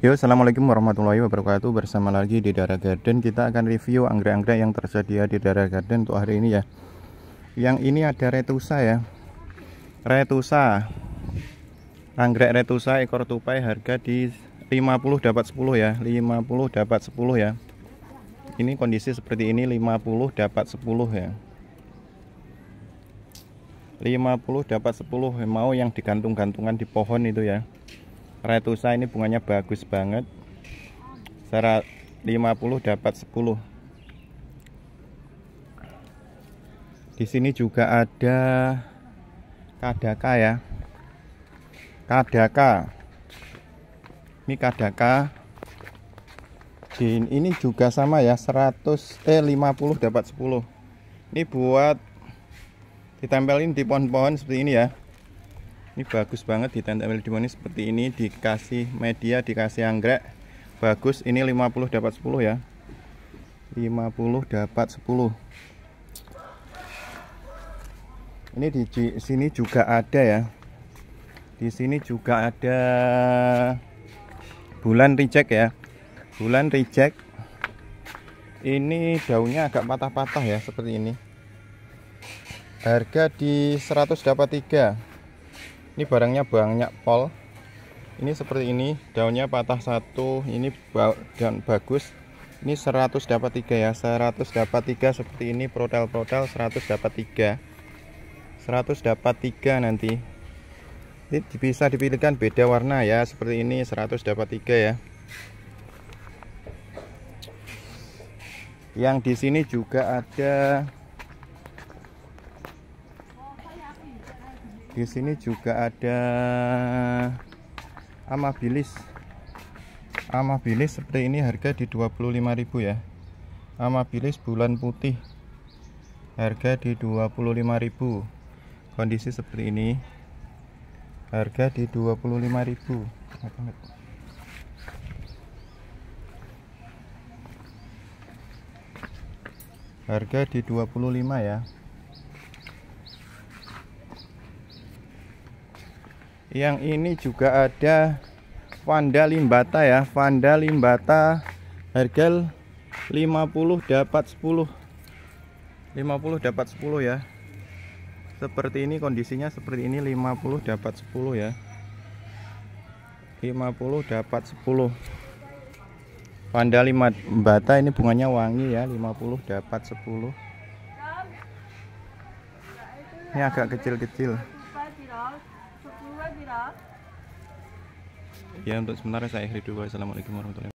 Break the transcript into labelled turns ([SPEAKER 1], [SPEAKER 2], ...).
[SPEAKER 1] Yo, assalamualaikum warahmatullahi wabarakatuh. Bersama lagi di daerah Garden, kita akan review anggrek-anggrek yang tersedia di daerah Garden untuk hari ini ya. Yang ini ada retusa ya. Retusa. Anggrek retusa ekor tupai harga di 50 dapat 10 ya. 50 dapat 10 ya. Ini kondisi seperti ini 50 dapat 10 ya. 50 dapat 10 mau yang digantung-gantungan di pohon itu ya retusa ini bunganya bagus banget 150 50 dapat 10 di sini juga ada kadaka ya kadaka ini kadaka ini juga sama ya 100 eh 50 dapat 10 ini buat ditempelin di pohon-pohon seperti ini ya ini bagus banget di tenda milik Dimoni seperti ini dikasih media dikasih anggrek bagus ini 50 dapat 10 ya 50 dapat 10 ini di sini juga ada ya di sini juga ada bulan reject ya bulan reject ini daunnya agak patah-patah ya seperti ini harga di 100 dapat 3 ini barangnya banyak pol ini seperti ini daunnya patah satu ini daun bagus ini 100 dapat 3 ya 100 dapat 3 seperti ini protel-protel 100 dapat 3 100 dapat 3 nanti ini bisa dipilihkan beda warna ya seperti ini 100 dapat 3 ya yang di sini juga ada di sini juga ada amabilis amabilis seperti ini harga di 25.000 ya amabilis bulan putih harga di 25.000 kondisi seperti ini harga di 25.000 harga di 25 ya yang ini juga ada Vanda Limbata ya Vanda Limbata harga 50 dapat 10 50 dapat 10 ya seperti ini kondisinya seperti ini 50 dapat 10 ya 50 dapat 10 Vanda Limbata bata ini bunganya wangi ya 50 dapat 10 ini agak kecil-kecil Ya untuk sementara saya akhiri dulu. Assalamualaikum warahmatullahi wabarakatuh.